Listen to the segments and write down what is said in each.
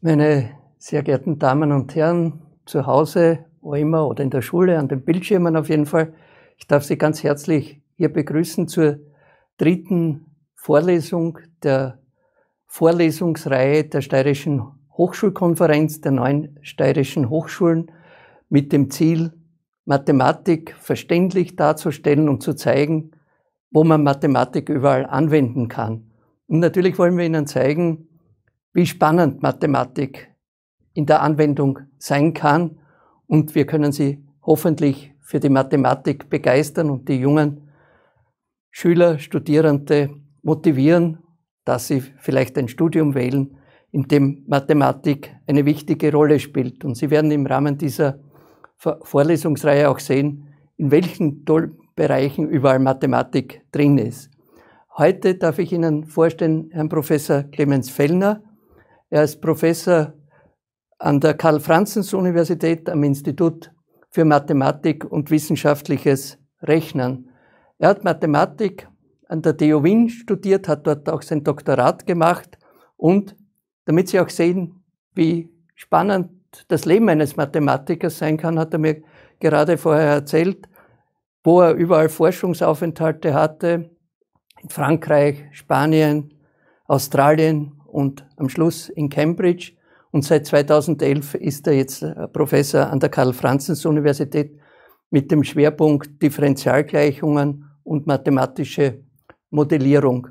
Meine sehr geehrten Damen und Herren, zu Hause, wo immer oder in der Schule, an den Bildschirmen auf jeden Fall, ich darf Sie ganz herzlich hier begrüßen zur dritten Vorlesung der Vorlesungsreihe der Steirischen Hochschulkonferenz der neuen steirischen Hochschulen mit dem Ziel, Mathematik verständlich darzustellen und zu zeigen, wo man Mathematik überall anwenden kann. Und natürlich wollen wir Ihnen zeigen, wie spannend Mathematik in der Anwendung sein kann. Und wir können Sie hoffentlich für die Mathematik begeistern und die jungen Schüler, Studierende motivieren, dass sie vielleicht ein Studium wählen, in dem Mathematik eine wichtige Rolle spielt. Und Sie werden im Rahmen dieser Vorlesungsreihe auch sehen, in welchen Bereichen überall Mathematik drin ist. Heute darf ich Ihnen vorstellen Herrn Professor Clemens Fellner. Er ist Professor an der Karl-Franzens-Universität am Institut für Mathematik und wissenschaftliches Rechnen. Er hat Mathematik an der TU Wien studiert, hat dort auch sein Doktorat gemacht und damit Sie auch sehen, wie spannend das Leben eines Mathematikers sein kann, hat er mir gerade vorher erzählt, wo er überall Forschungsaufenthalte hatte, in Frankreich, Spanien, Australien, und am Schluss in Cambridge. Und seit 2011 ist er jetzt äh, Professor an der Karl-Franzens-Universität mit dem Schwerpunkt Differentialgleichungen und mathematische Modellierung.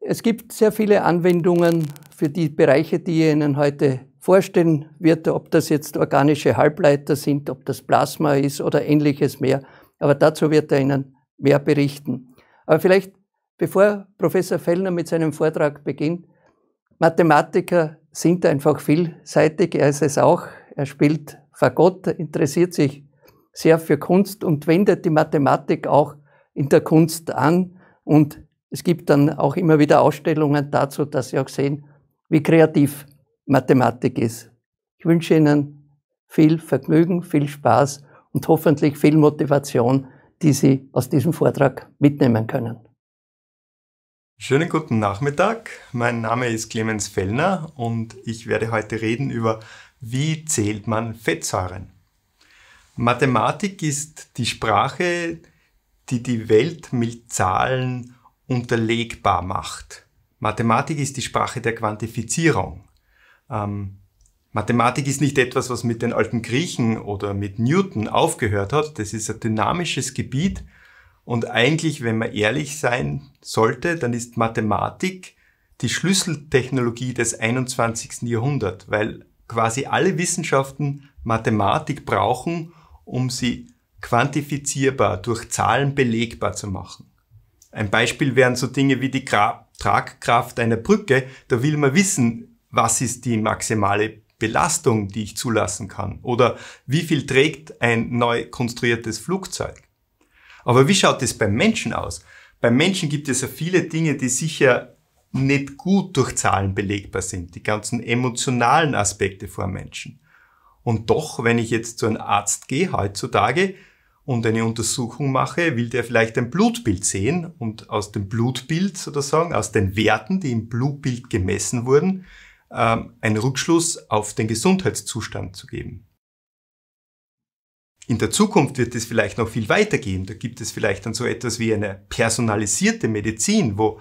Es gibt sehr viele Anwendungen für die Bereiche, die ich Ihnen heute vorstellen wird, ob das jetzt organische Halbleiter sind, ob das Plasma ist oder ähnliches mehr. Aber dazu wird er Ihnen mehr berichten. Aber vielleicht bevor Professor Fellner mit seinem Vortrag beginnt, Mathematiker sind einfach vielseitig, er ist es auch. Er spielt Fagott, interessiert sich sehr für Kunst und wendet die Mathematik auch in der Kunst an. Und es gibt dann auch immer wieder Ausstellungen dazu, dass Sie auch sehen, wie kreativ Mathematik ist. Ich wünsche Ihnen viel Vergnügen, viel Spaß und hoffentlich viel Motivation, die Sie aus diesem Vortrag mitnehmen können. Schönen guten Nachmittag. Mein Name ist Clemens Fellner und ich werde heute reden über, wie zählt man Fettsäuren. Mathematik ist die Sprache, die die Welt mit Zahlen unterlegbar macht. Mathematik ist die Sprache der Quantifizierung. Ähm, Mathematik ist nicht etwas, was mit den alten Griechen oder mit Newton aufgehört hat. Das ist ein dynamisches Gebiet, und eigentlich, wenn man ehrlich sein sollte, dann ist Mathematik die Schlüsseltechnologie des 21. Jahrhunderts, weil quasi alle Wissenschaften Mathematik brauchen, um sie quantifizierbar, durch Zahlen belegbar zu machen. Ein Beispiel wären so Dinge wie die Gra Tragkraft einer Brücke. Da will man wissen, was ist die maximale Belastung, die ich zulassen kann? Oder wie viel trägt ein neu konstruiertes Flugzeug? Aber wie schaut es beim Menschen aus? Beim Menschen gibt es ja viele Dinge, die sicher nicht gut durch Zahlen belegbar sind, die ganzen emotionalen Aspekte vor Menschen. Und doch, wenn ich jetzt zu einem Arzt gehe heutzutage und eine Untersuchung mache, will der vielleicht ein Blutbild sehen und aus dem Blutbild sozusagen, aus den Werten, die im Blutbild gemessen wurden, ähm, einen Rückschluss auf den Gesundheitszustand zu geben. In der Zukunft wird es vielleicht noch viel weitergehen. Da gibt es vielleicht dann so etwas wie eine personalisierte Medizin, wo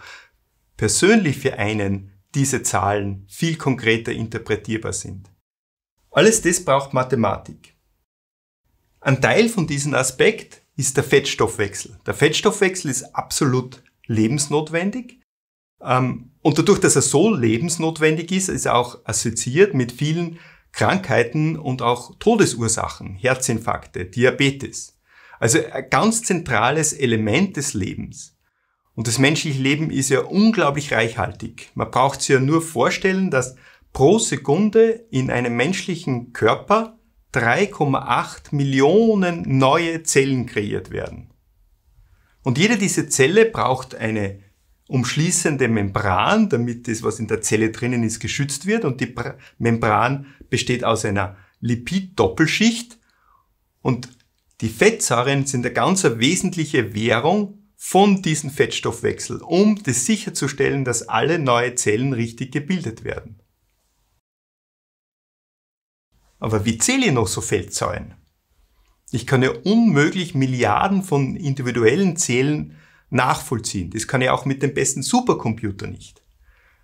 persönlich für einen diese Zahlen viel konkreter interpretierbar sind. Alles das braucht Mathematik. Ein Teil von diesem Aspekt ist der Fettstoffwechsel. Der Fettstoffwechsel ist absolut lebensnotwendig. Ähm, und dadurch, dass er so lebensnotwendig ist, ist er auch assoziiert mit vielen Krankheiten und auch Todesursachen, Herzinfarkte, Diabetes. Also ein ganz zentrales Element des Lebens. Und das menschliche Leben ist ja unglaublich reichhaltig. Man braucht sich ja nur vorstellen, dass pro Sekunde in einem menschlichen Körper 3,8 Millionen neue Zellen kreiert werden. Und jede dieser Zelle braucht eine umschließende Membran, damit das, was in der Zelle drinnen ist, geschützt wird. Und die pra Membran besteht aus einer Lipid-Doppelschicht. Und die Fettsäuren sind eine ganz wesentliche Währung von diesem Fettstoffwechsel, um das sicherzustellen, dass alle neue Zellen richtig gebildet werden. Aber wie zähle ich noch so Fettsäuren? Ich kann ja unmöglich Milliarden von individuellen Zellen nachvollziehen. Das kann ich auch mit dem besten Supercomputer nicht.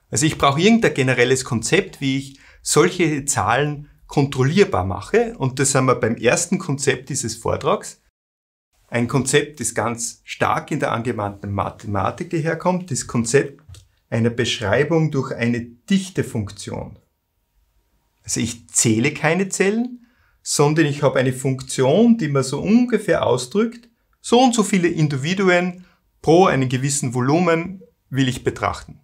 Also ich brauche irgendein generelles Konzept, wie ich solche Zahlen kontrollierbar mache. Und das haben wir beim ersten Konzept dieses Vortrags. Ein Konzept, das ganz stark in der angewandten Mathematik herkommt, das Konzept einer Beschreibung durch eine Dichtefunktion. Also ich zähle keine Zellen, sondern ich habe eine Funktion, die man so ungefähr ausdrückt, so und so viele Individuen pro einem gewissen Volumen will ich betrachten.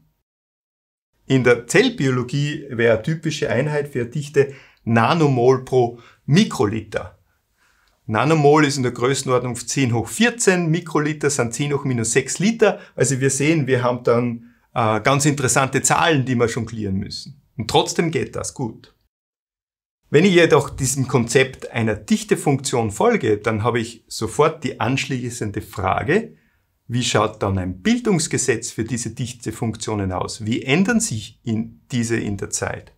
In der Zellbiologie wäre eine typische Einheit für Dichte Nanomol pro Mikroliter. Nanomol ist in der Größenordnung 10 hoch 14, Mikroliter sind 10 hoch minus 6 Liter. Also wir sehen, wir haben dann äh, ganz interessante Zahlen, die wir jonglieren müssen. Und trotzdem geht das gut. Wenn ich jedoch diesem Konzept einer Dichtefunktion folge, dann habe ich sofort die anschließende Frage, wie schaut dann ein Bildungsgesetz für diese Dichtefunktionen aus? Wie ändern sich in diese in der Zeit?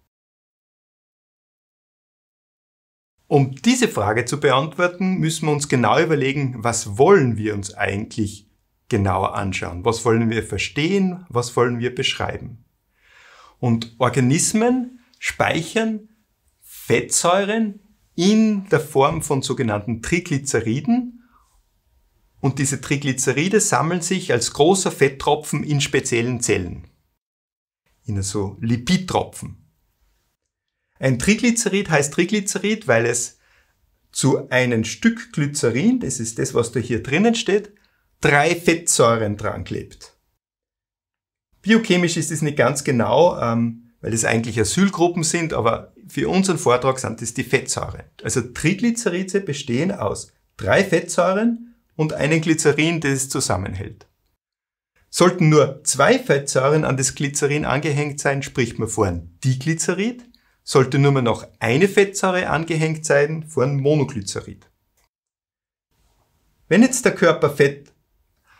Um diese Frage zu beantworten, müssen wir uns genau überlegen, was wollen wir uns eigentlich genauer anschauen? Was wollen wir verstehen? Was wollen wir beschreiben? Und Organismen speichern Fettsäuren in der Form von sogenannten Triglyceriden und diese Triglyceride sammeln sich als großer Fetttropfen in speziellen Zellen. In also Lipidtropfen. Ein Triglycerid heißt Triglycerid, weil es zu einem Stück Glycerin, das ist das, was da hier drinnen steht, drei Fettsäuren dran klebt. Biochemisch ist es nicht ganz genau, ähm, weil es eigentlich Asylgruppen sind, aber für unseren Vortrag sind es die Fettsäuren. Also Triglyceride bestehen aus drei Fettsäuren, und einen Glycerin, der es zusammenhält. Sollten nur zwei Fettsäuren an das Glycerin angehängt sein, spricht man von Diglycerid. Sollte nur mehr noch eine Fettsäure angehängt sein, von Monoglycerid. Wenn jetzt der Körper Fett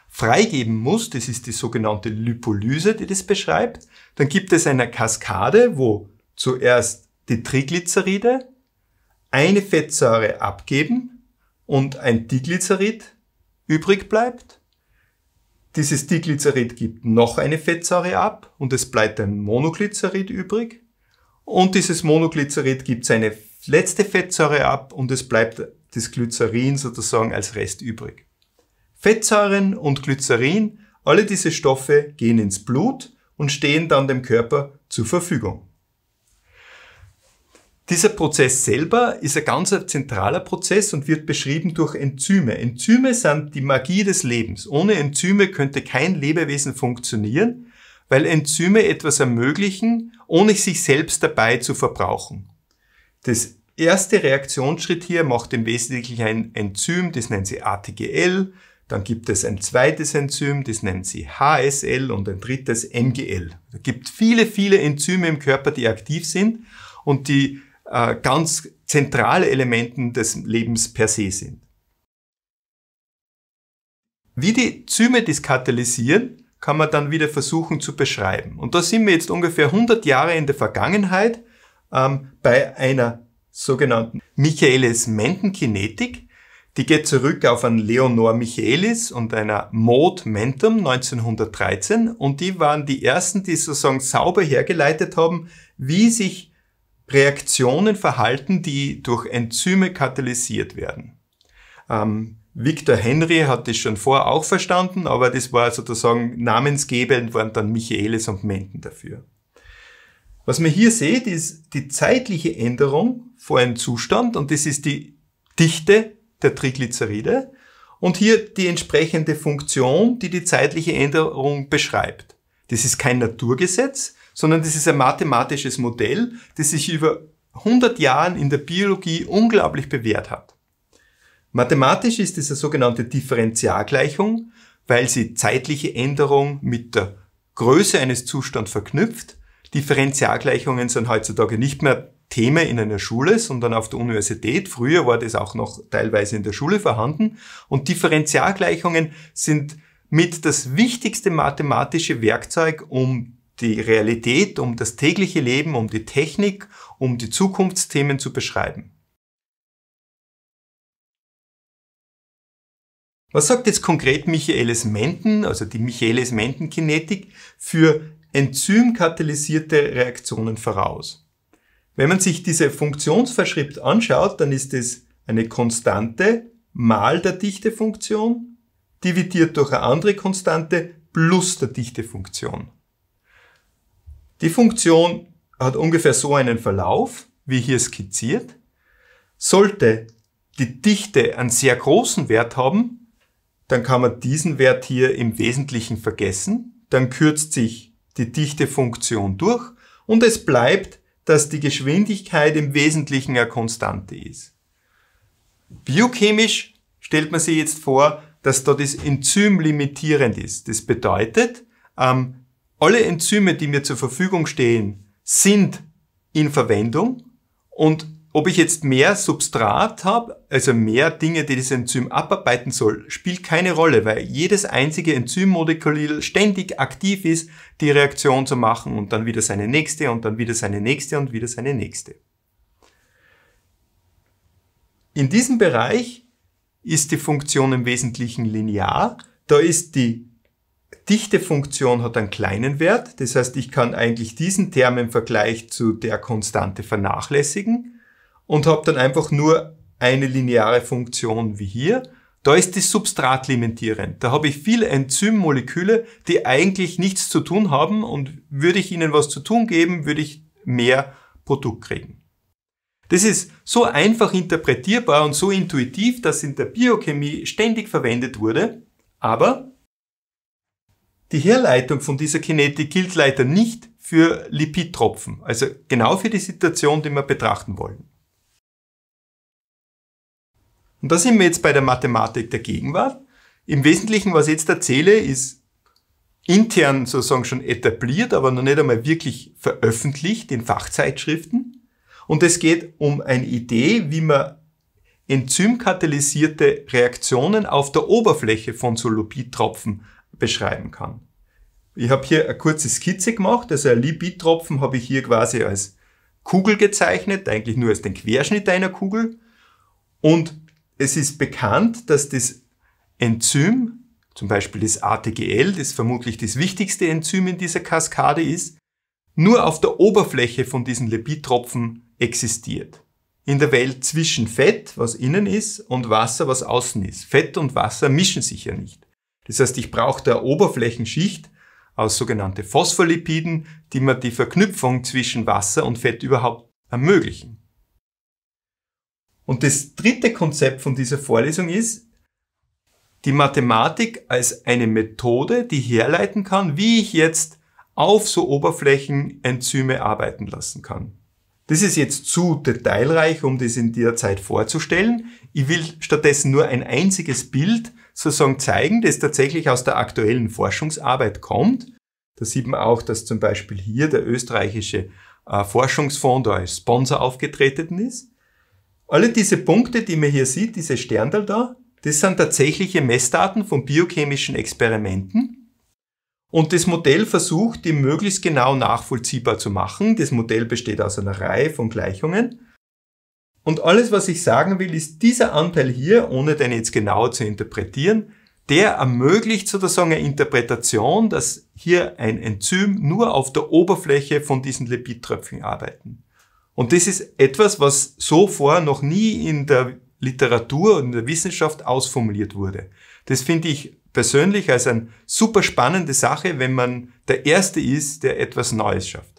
freigeben muss, das ist die sogenannte Lipolyse, die das beschreibt, dann gibt es eine Kaskade, wo zuerst die Triglyceride eine Fettsäure abgeben und ein Diglycerid übrig bleibt. Dieses Diglycerid gibt noch eine Fettsäure ab und es bleibt ein Monoglycerid übrig. Und dieses Monoglycerid gibt seine letzte Fettsäure ab und es bleibt das Glycerin sozusagen als Rest übrig. Fettsäuren und Glycerin, alle diese Stoffe gehen ins Blut und stehen dann dem Körper zur Verfügung. Dieser Prozess selber ist ein ganz zentraler Prozess und wird beschrieben durch Enzyme. Enzyme sind die Magie des Lebens. Ohne Enzyme könnte kein Lebewesen funktionieren, weil Enzyme etwas ermöglichen, ohne sich selbst dabei zu verbrauchen. Das erste Reaktionsschritt hier macht im Wesentlichen ein Enzym, das nennen sie ATGL, dann gibt es ein zweites Enzym, das nennen sie HSL und ein drittes MGL. Es gibt viele, viele Enzyme im Körper, die aktiv sind und die äh, ganz zentrale Elementen des Lebens per se sind. Wie die Zyme dies katalysieren, kann man dann wieder versuchen zu beschreiben. Und da sind wir jetzt ungefähr 100 Jahre in der Vergangenheit ähm, bei einer sogenannten Michaelis-Menten-Kinetik. Die geht zurück auf einen Leonor Michaelis und einer Maud Mentum 1913 und die waren die ersten, die sozusagen sauber hergeleitet haben, wie sich Reaktionen verhalten, die durch Enzyme katalysiert werden. Ähm, Victor Henry hat das schon vorher auch verstanden, aber das war also sozusagen namensgebend, waren dann Michaelis und Menten dafür. Was man hier sieht, ist die zeitliche Änderung vor einem Zustand und das ist die Dichte der Triglyceride und hier die entsprechende Funktion, die die zeitliche Änderung beschreibt. Das ist kein Naturgesetz, sondern das ist ein mathematisches Modell, das sich über 100 Jahren in der Biologie unglaublich bewährt hat. Mathematisch ist es eine sogenannte Differentialgleichung, weil sie zeitliche Änderung mit der Größe eines Zustands verknüpft. Differentialgleichungen sind heutzutage nicht mehr Thema in einer Schule, sondern auf der Universität. Früher war das auch noch teilweise in der Schule vorhanden. Und Differentialgleichungen sind mit das wichtigste mathematische Werkzeug, um die Realität, um das tägliche Leben, um die Technik, um die Zukunftsthemen zu beschreiben. Was sagt jetzt konkret Michaelis Menten, also die Michaelis Menten Kinetik, für enzymkatalysierte Reaktionen voraus? Wenn man sich diese Funktionsverschrift anschaut, dann ist es eine Konstante mal der Dichtefunktion dividiert durch eine andere Konstante plus der Dichtefunktion. Die Funktion hat ungefähr so einen Verlauf, wie hier skizziert. Sollte die Dichte einen sehr großen Wert haben, dann kann man diesen Wert hier im Wesentlichen vergessen. Dann kürzt sich die Dichtefunktion durch und es bleibt, dass die Geschwindigkeit im Wesentlichen eine Konstante ist. Biochemisch stellt man sich jetzt vor, dass da das Enzym limitierend ist. Das bedeutet, alle Enzyme, die mir zur Verfügung stehen, sind in Verwendung und ob ich jetzt mehr Substrat habe, also mehr Dinge, die das Enzym abarbeiten soll, spielt keine Rolle, weil jedes einzige Enzymmolekül ständig aktiv ist, die Reaktion zu machen und dann wieder seine nächste und dann wieder seine nächste und wieder seine nächste. In diesem Bereich ist die Funktion im Wesentlichen linear. Da ist die Dichtefunktion hat einen kleinen Wert, das heißt, ich kann eigentlich diesen Term im Vergleich zu der Konstante vernachlässigen und habe dann einfach nur eine lineare Funktion wie hier. Da ist das Substrat limitierend. Da habe ich viele Enzymmoleküle, die eigentlich nichts zu tun haben und würde ich ihnen was zu tun geben, würde ich mehr Produkt kriegen. Das ist so einfach interpretierbar und so intuitiv, dass in der Biochemie ständig verwendet wurde, aber die Herleitung von dieser Kinetik gilt leider nicht für Lipidtropfen, also genau für die Situation, die wir betrachten wollen. Und da sind wir jetzt bei der Mathematik der Gegenwart. Im Wesentlichen, was ich jetzt erzähle, ist intern sozusagen schon etabliert, aber noch nicht einmal wirklich veröffentlicht in Fachzeitschriften. Und es geht um eine Idee, wie man enzymkatalysierte Reaktionen auf der Oberfläche von Solupidtropfen beschreiben kann. Ich habe hier eine kurze Skizze gemacht, also ein Libidtropfen habe ich hier quasi als Kugel gezeichnet, eigentlich nur als den Querschnitt einer Kugel. Und es ist bekannt, dass das Enzym, zum Beispiel das ATGL, das vermutlich das wichtigste Enzym in dieser Kaskade ist, nur auf der Oberfläche von diesen Lipidtropfen existiert. In der Welt zwischen Fett, was innen ist, und Wasser, was außen ist. Fett und Wasser mischen sich ja nicht. Das heißt, ich brauche der Oberflächenschicht aus sogenannte Phospholipiden, die mir die Verknüpfung zwischen Wasser und Fett überhaupt ermöglichen. Und das dritte Konzept von dieser Vorlesung ist die Mathematik als eine Methode, die herleiten kann, wie ich jetzt auf so Oberflächen Enzyme arbeiten lassen kann. Das ist jetzt zu detailreich, um das in dieser Zeit vorzustellen. Ich will stattdessen nur ein einziges Bild sozusagen zeigen, das tatsächlich aus der aktuellen Forschungsarbeit kommt. Da sieht man auch, dass zum Beispiel hier der österreichische äh, Forschungsfonds da als Sponsor aufgetreten ist. Alle diese Punkte, die man hier sieht, diese Sterndal da, das sind tatsächliche Messdaten von biochemischen Experimenten. Und das Modell versucht, die möglichst genau nachvollziehbar zu machen. Das Modell besteht aus einer Reihe von Gleichungen. Und alles, was ich sagen will, ist dieser Anteil hier, ohne den jetzt genau zu interpretieren, der ermöglicht sozusagen eine Interpretation, dass hier ein Enzym nur auf der Oberfläche von diesen Lipidtröpfchen arbeiten. Und das ist etwas, was so vor noch nie in der Literatur und in der Wissenschaft ausformuliert wurde. Das finde ich persönlich als eine super spannende Sache, wenn man der Erste ist, der etwas Neues schafft.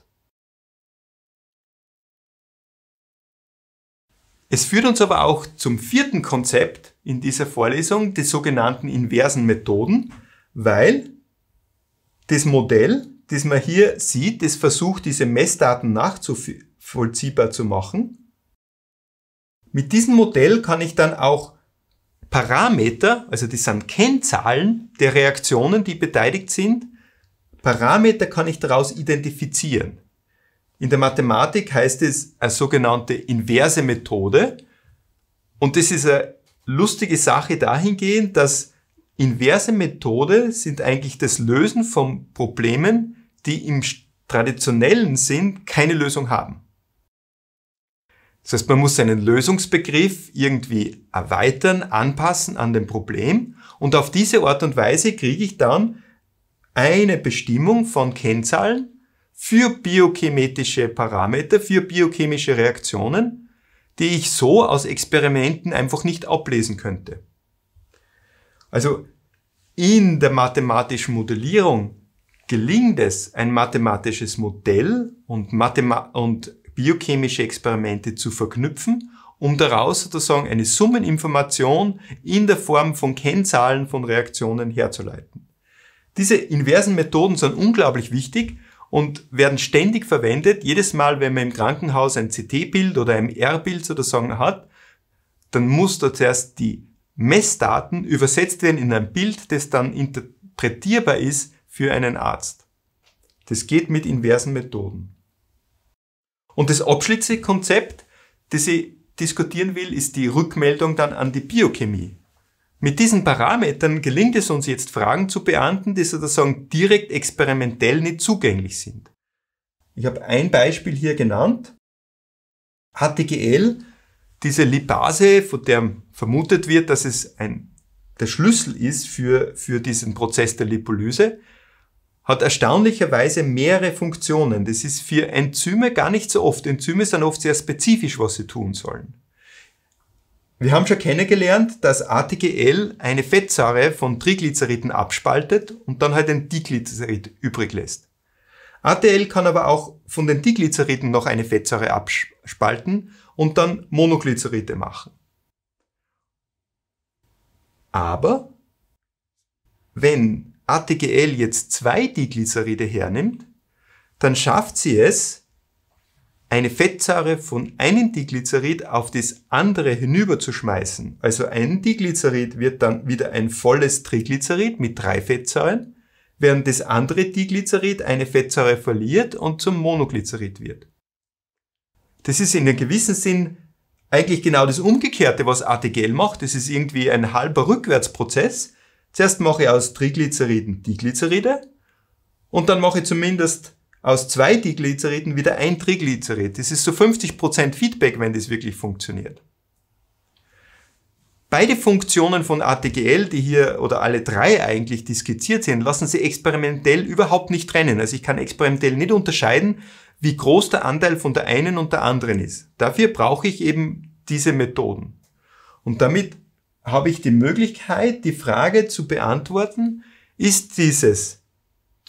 Es führt uns aber auch zum vierten Konzept in dieser Vorlesung, die sogenannten inversen Methoden, weil das Modell, das man hier sieht, das versucht, diese Messdaten nachzuvollziehbar zu machen. Mit diesem Modell kann ich dann auch Parameter, also das sind Kennzahlen der Reaktionen, die beteiligt sind, Parameter kann ich daraus identifizieren. In der Mathematik heißt es eine sogenannte inverse Methode. Und das ist eine lustige Sache dahingehend, dass inverse Methode sind eigentlich das Lösen von Problemen, die im traditionellen Sinn keine Lösung haben. Das heißt, man muss seinen Lösungsbegriff irgendwie erweitern, anpassen an dem Problem und auf diese Art und Weise kriege ich dann eine Bestimmung von Kennzahlen, für biochemetische Parameter, für biochemische Reaktionen, die ich so aus Experimenten einfach nicht ablesen könnte. Also in der mathematischen Modellierung gelingt es, ein mathematisches Modell und, Mathema und biochemische Experimente zu verknüpfen, um daraus sozusagen eine Summeninformation in der Form von Kennzahlen von Reaktionen herzuleiten. Diese inversen Methoden sind unglaublich wichtig, und werden ständig verwendet. Jedes Mal, wenn man im Krankenhaus ein CT-Bild oder ein r bild sozusagen hat, dann muss dort zuerst die Messdaten übersetzt werden in ein Bild, das dann interpretierbar ist für einen Arzt. Das geht mit inversen Methoden. Und das abschließende Konzept, das ich diskutieren will, ist die Rückmeldung dann an die Biochemie. Mit diesen Parametern gelingt es uns jetzt Fragen zu beantworten, die sozusagen direkt experimentell nicht zugänglich sind. Ich habe ein Beispiel hier genannt. HTGL, diese Lipase, von der vermutet wird, dass es ein, der Schlüssel ist für, für diesen Prozess der Lipolyse, hat erstaunlicherweise mehrere Funktionen. Das ist für Enzyme gar nicht so oft. Enzyme sind oft sehr spezifisch, was sie tun sollen. Wir haben schon kennengelernt, dass ATGL eine Fettsäure von Triglyceriden abspaltet und dann halt ein Diglycerid übrig lässt. ATL kann aber auch von den Diglyceriden noch eine Fettsäure abspalten und dann Monoglyceride machen. Aber wenn ATGL jetzt zwei Diglyceride hernimmt, dann schafft sie es, eine Fettsäure von einem Diglycerid auf das andere hinüberzuschmeißen. Also ein Diglycerid wird dann wieder ein volles Triglycerid mit drei Fettsäuren, während das andere Diglycerid eine Fettsäure verliert und zum Monoglycerid wird. Das ist in einem gewissen Sinn eigentlich genau das Umgekehrte, was ATGL macht. Das ist irgendwie ein halber Rückwärtsprozess. Zuerst mache ich aus Triglyceriden Diglyceride und dann mache ich zumindest aus zwei Diglyceriden wieder ein Triglycerid. Das ist so 50% Feedback, wenn das wirklich funktioniert. Beide Funktionen von ATGL, die hier oder alle drei eigentlich, diskutiert sind, lassen sie experimentell überhaupt nicht trennen. Also ich kann experimentell nicht unterscheiden, wie groß der Anteil von der einen und der anderen ist. Dafür brauche ich eben diese Methoden. Und damit habe ich die Möglichkeit, die Frage zu beantworten, ist dieses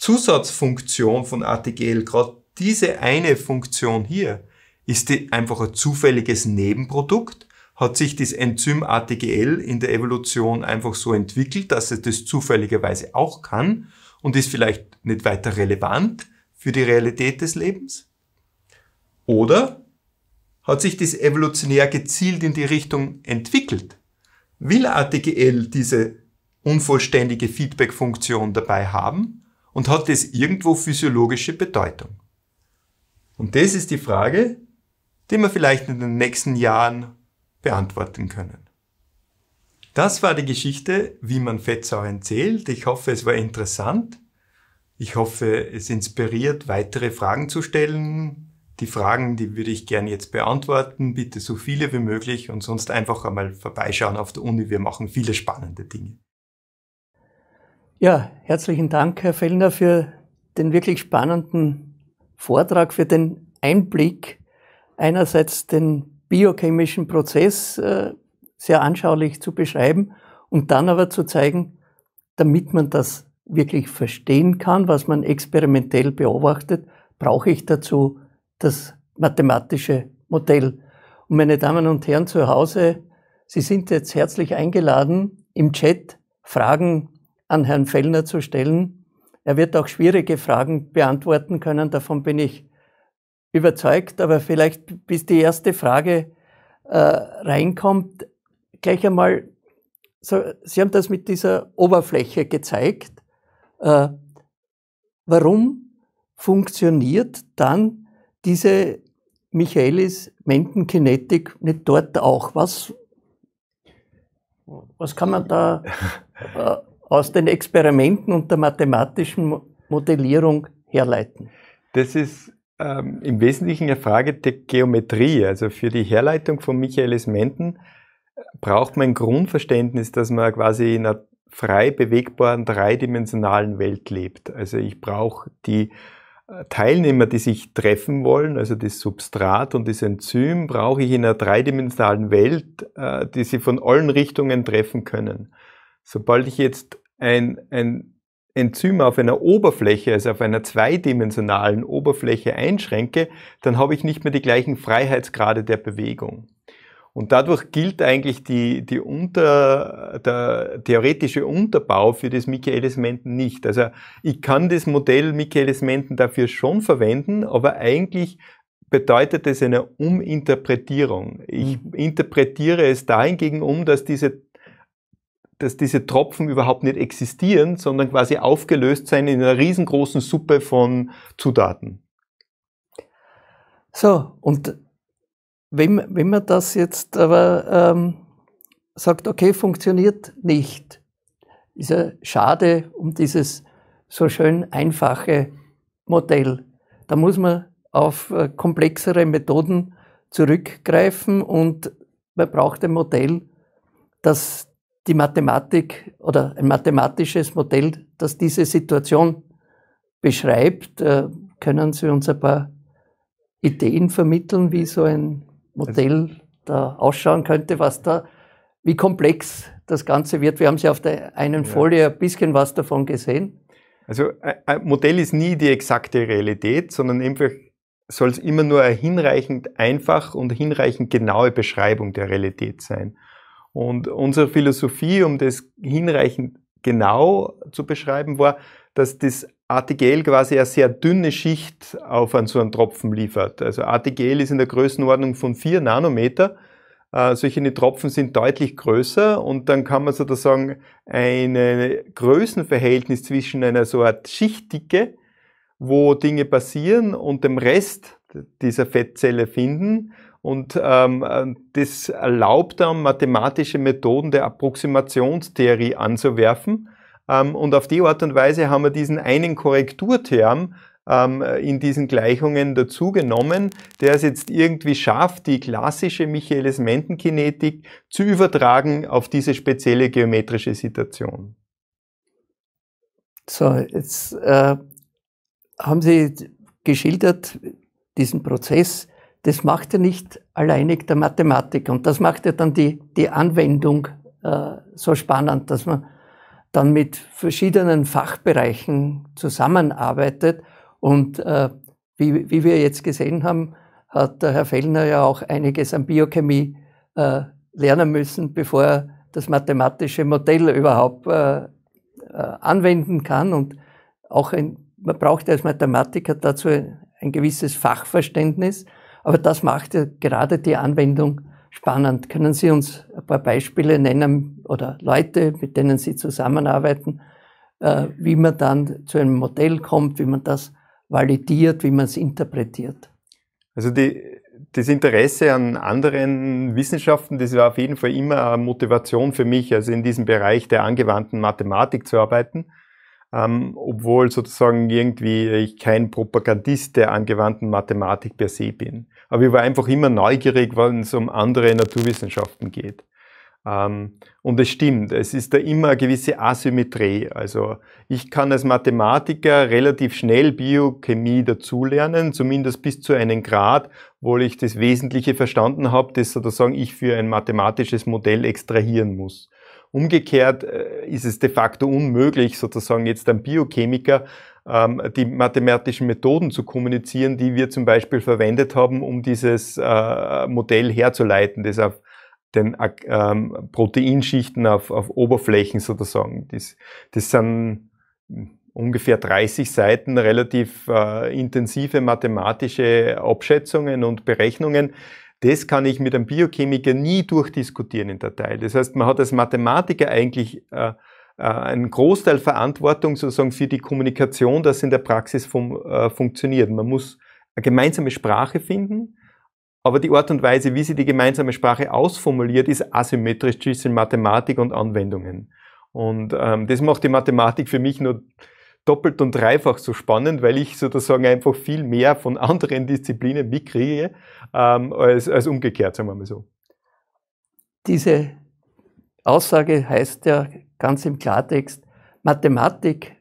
Zusatzfunktion von ATGL, gerade diese eine Funktion hier, ist die einfach ein zufälliges Nebenprodukt? Hat sich das Enzym ATGL in der Evolution einfach so entwickelt, dass es das zufälligerweise auch kann und ist vielleicht nicht weiter relevant für die Realität des Lebens? Oder hat sich das evolutionär gezielt in die Richtung entwickelt? Will ATGL diese unvollständige Feedback-Funktion dabei haben? und hat das irgendwo physiologische Bedeutung? Und das ist die Frage, die wir vielleicht in den nächsten Jahren beantworten können. Das war die Geschichte, wie man Fettsäuren zählt. Ich hoffe, es war interessant. Ich hoffe, es inspiriert, weitere Fragen zu stellen. Die Fragen, die würde ich gerne jetzt beantworten. Bitte so viele wie möglich und sonst einfach einmal vorbeischauen auf der Uni. Wir machen viele spannende Dinge. Ja, herzlichen Dank, Herr Fellner, für den wirklich spannenden Vortrag, für den Einblick einerseits den biochemischen Prozess äh, sehr anschaulich zu beschreiben und dann aber zu zeigen, damit man das wirklich verstehen kann, was man experimentell beobachtet, brauche ich dazu das mathematische Modell. Und meine Damen und Herren zu Hause, Sie sind jetzt herzlich eingeladen, im Chat Fragen an Herrn Fellner zu stellen. Er wird auch schwierige Fragen beantworten können, davon bin ich überzeugt. Aber vielleicht, bis die erste Frage äh, reinkommt, gleich einmal, so, Sie haben das mit dieser Oberfläche gezeigt. Äh, warum funktioniert dann diese Michaelis Mendenkinetik nicht dort auch? Was, was kann man da äh, aus den Experimenten und der mathematischen Modellierung herleiten? Das ist ähm, im Wesentlichen eine Frage der Geometrie. Also für die Herleitung von Michaelis Menden äh, braucht man ein Grundverständnis, dass man quasi in einer frei bewegbaren dreidimensionalen Welt lebt. Also ich brauche die äh, Teilnehmer, die sich treffen wollen, also das Substrat und das Enzym, brauche ich in einer dreidimensionalen Welt, äh, die sie von allen Richtungen treffen können. Sobald ich jetzt ein, ein Enzym auf einer Oberfläche, also auf einer zweidimensionalen Oberfläche einschränke, dann habe ich nicht mehr die gleichen Freiheitsgrade der Bewegung. Und dadurch gilt eigentlich die, die unter, der theoretische Unterbau für das Michaelis-Menten nicht. Also ich kann das Modell Michaelis-Menten dafür schon verwenden, aber eigentlich bedeutet es eine Uminterpretierung. Ich mhm. interpretiere es dahingegen um, dass diese dass diese Tropfen überhaupt nicht existieren, sondern quasi aufgelöst sein in einer riesengroßen Suppe von Zutaten. So, und wenn, wenn man das jetzt aber ähm, sagt, okay, funktioniert nicht, ist ja schade um dieses so schön einfache Modell. Da muss man auf äh, komplexere Methoden zurückgreifen und man braucht ein Modell, das die Mathematik oder ein mathematisches Modell, das diese Situation beschreibt. Äh, können Sie uns ein paar Ideen vermitteln, wie so ein Modell also da ausschauen könnte, was da, wie komplex das Ganze wird? Wir haben Sie auf der einen Folie ein bisschen was davon gesehen. Also äh, ein Modell ist nie die exakte Realität, sondern einfach soll es immer nur eine hinreichend einfach und hinreichend genaue Beschreibung der Realität sein. Und unsere Philosophie, um das hinreichend genau zu beschreiben, war, dass das ATGL quasi eine sehr dünne Schicht auf einen, so einen Tropfen liefert. Also ATGL ist in der Größenordnung von 4 Nanometer. Äh, solche Tropfen sind deutlich größer und dann kann man sozusagen ein Größenverhältnis zwischen einer so Art Schichtdicke, wo Dinge passieren, und dem Rest dieser Fettzelle finden und ähm, äh, das erlaubt dann mathematische Methoden der Approximationstheorie anzuwerfen. Ähm, und auf die Art und Weise haben wir diesen einen Korrekturterm ähm, in diesen Gleichungen dazugenommen, der es jetzt irgendwie schafft, die klassische Michaelis-Menten-Kinetik zu übertragen auf diese spezielle geometrische Situation. So, jetzt äh, haben Sie geschildert diesen Prozess, das macht ja nicht alleinig der Mathematik. Und das macht ja dann die, die Anwendung äh, so spannend, dass man dann mit verschiedenen Fachbereichen zusammenarbeitet. Und äh, wie, wie wir jetzt gesehen haben, hat der Herr Fellner ja auch einiges an Biochemie äh, lernen müssen, bevor er das mathematische Modell überhaupt äh, äh anwenden kann. Und auch ein, man braucht als Mathematiker dazu ein gewisses Fachverständnis. Aber das macht ja gerade die Anwendung spannend. Können Sie uns ein paar Beispiele nennen oder Leute, mit denen Sie zusammenarbeiten, äh, wie man dann zu einem Modell kommt, wie man das validiert, wie man es interpretiert? Also die, das Interesse an anderen Wissenschaften, das war auf jeden Fall immer eine Motivation für mich, also in diesem Bereich der angewandten Mathematik zu arbeiten. Ähm, obwohl sozusagen irgendwie ich kein Propagandist der angewandten Mathematik per se bin aber ich war einfach immer neugierig, wenn es um andere Naturwissenschaften geht. Ähm, und es stimmt, es ist da immer eine gewisse Asymmetrie. Also ich kann als Mathematiker relativ schnell Biochemie dazulernen, zumindest bis zu einem Grad, wo ich das Wesentliche verstanden habe, das sozusagen ich für ein mathematisches Modell extrahieren muss. Umgekehrt äh, ist es de facto unmöglich, sozusagen jetzt ein Biochemiker ähm, die mathematischen Methoden zu kommunizieren, die wir zum Beispiel verwendet haben, um dieses äh, Modell herzuleiten, das auf den ähm, Proteinschichten, auf, auf Oberflächen sozusagen. Das, das sind ungefähr 30 Seiten relativ äh, intensive mathematische Abschätzungen und Berechnungen. Das kann ich mit einem Biochemiker nie durchdiskutieren in Detail. Das heißt, man hat als Mathematiker eigentlich äh, äh, einen Großteil Verantwortung sozusagen für die Kommunikation, das in der Praxis vom, äh, funktioniert. Man muss eine gemeinsame Sprache finden, aber die Art und Weise, wie sie die gemeinsame Sprache ausformuliert, ist asymmetrisch zwischen Mathematik und Anwendungen. Und ähm, das macht die Mathematik für mich nur doppelt und dreifach so spannend, weil ich sozusagen einfach viel mehr von anderen Disziplinen mitkriege ähm, als, als umgekehrt, sagen wir mal so. Diese Aussage heißt ja ganz im Klartext, Mathematik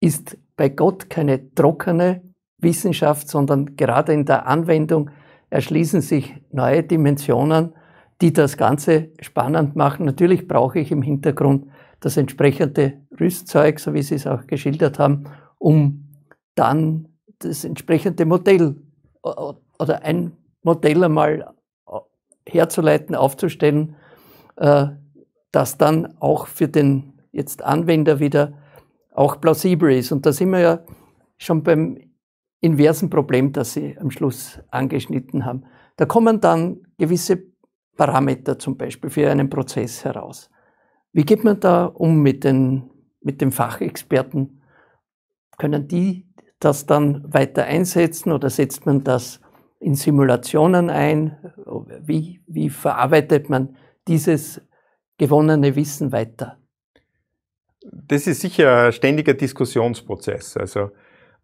ist bei Gott keine trockene Wissenschaft, sondern gerade in der Anwendung erschließen sich neue Dimensionen, die das Ganze spannend machen. Natürlich brauche ich im Hintergrund das entsprechende Rüstzeug, so wie Sie es auch geschildert haben, um dann das entsprechende Modell oder ein Modell einmal äh, herzuleiten, aufzustellen, äh, das dann auch für den jetzt Anwender wieder auch plausibel ist. Und da sind wir ja schon beim inversen Problem, das Sie am Schluss angeschnitten haben. Da kommen dann gewisse Parameter zum Beispiel für einen Prozess heraus. Wie geht man da um mit den, mit den Fachexperten? Können die das dann weiter einsetzen oder setzt man das in Simulationen ein? Wie, wie verarbeitet man dieses gewonnene Wissen weiter? Das ist sicher ein ständiger Diskussionsprozess. Also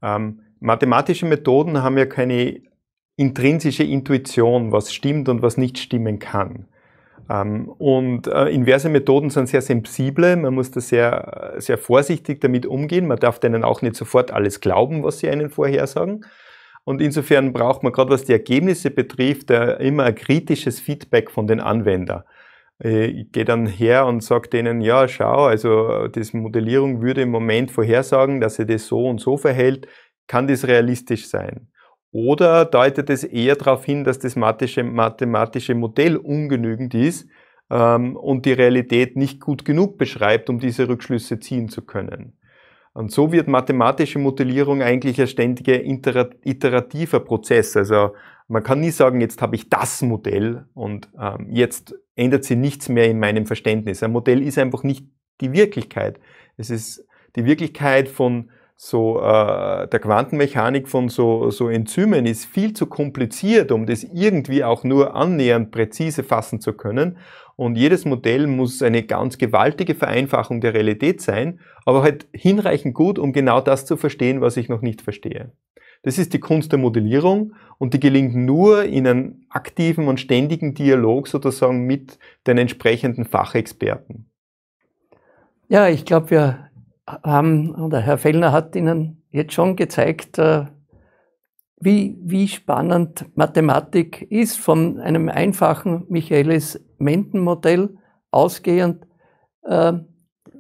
ähm, mathematische Methoden haben ja keine intrinsische Intuition, was stimmt und was nicht stimmen kann. Ähm, und äh, inverse Methoden sind sehr sensible, man muss da sehr, sehr vorsichtig damit umgehen. Man darf denen auch nicht sofort alles glauben, was sie einen vorhersagen. Und insofern braucht man gerade was die Ergebnisse betrifft, äh, immer ein kritisches Feedback von den Anwender. Äh, ich gehe dann her und sage denen, ja, schau, also das Modellierung würde im Moment vorhersagen, dass er das so und so verhält, kann das realistisch sein? Oder deutet es eher darauf hin, dass das mathematische Modell ungenügend ist ähm, und die Realität nicht gut genug beschreibt, um diese Rückschlüsse ziehen zu können? Und so wird mathematische Modellierung eigentlich ein ständiger iterativer Prozess. Also man kann nie sagen, jetzt habe ich das Modell und ähm, jetzt ändert sich nichts mehr in meinem Verständnis. Ein Modell ist einfach nicht die Wirklichkeit. Es ist die Wirklichkeit von so äh, der Quantenmechanik von so, so Enzymen ist viel zu kompliziert, um das irgendwie auch nur annähernd präzise fassen zu können. Und jedes Modell muss eine ganz gewaltige Vereinfachung der Realität sein, aber halt hinreichend gut, um genau das zu verstehen, was ich noch nicht verstehe. Das ist die Kunst der Modellierung und die gelingt nur in einem aktiven und ständigen Dialog sozusagen mit den entsprechenden Fachexperten. Ja, ich glaube, wir haben, oder Herr Fellner hat Ihnen jetzt schon gezeigt, äh, wie, wie spannend Mathematik ist, von einem einfachen Michaelis-Menten-Modell ausgehend, äh,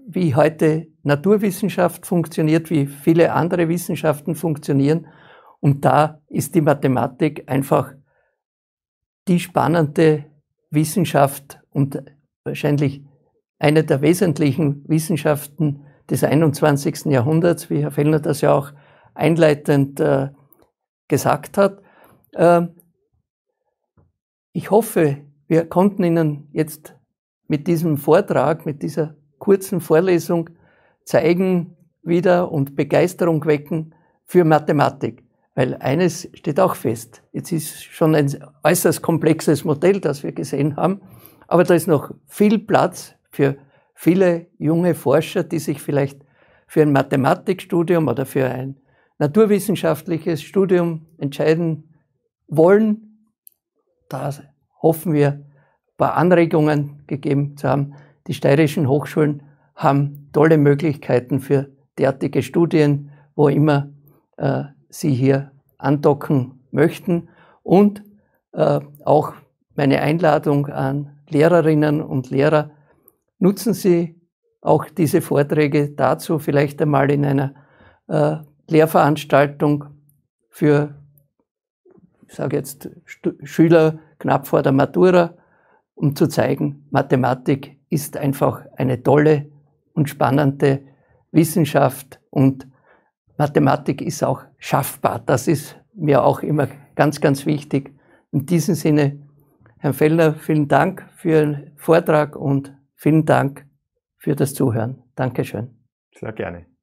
wie heute Naturwissenschaft funktioniert, wie viele andere Wissenschaften funktionieren. Und da ist die Mathematik einfach die spannende Wissenschaft und wahrscheinlich eine der wesentlichen Wissenschaften des 21. Jahrhunderts, wie Herr Fellner das ja auch einleitend äh, gesagt hat. Ähm, ich hoffe, wir konnten Ihnen jetzt mit diesem Vortrag, mit dieser kurzen Vorlesung zeigen wieder und Begeisterung wecken für Mathematik. Weil eines steht auch fest. Jetzt ist schon ein äußerst komplexes Modell, das wir gesehen haben. Aber da ist noch viel Platz für viele junge Forscher, die sich vielleicht für ein Mathematikstudium oder für ein naturwissenschaftliches Studium entscheiden wollen. Da hoffen wir, ein paar Anregungen gegeben zu haben. Die steirischen Hochschulen haben tolle Möglichkeiten für derartige Studien, wo immer äh, sie hier andocken möchten. Und äh, auch meine Einladung an Lehrerinnen und Lehrer, nutzen Sie auch diese Vorträge dazu, vielleicht einmal in einer äh, Lehrveranstaltung für, ich sage jetzt, Schüler knapp vor der Matura, um zu zeigen, Mathematik ist einfach eine tolle und spannende Wissenschaft und Mathematik ist auch schaffbar. Das ist mir auch immer ganz, ganz wichtig. In diesem Sinne, Herr Fellner, vielen Dank für den Vortrag und vielen Dank für das Zuhören. Dankeschön. Sehr gerne.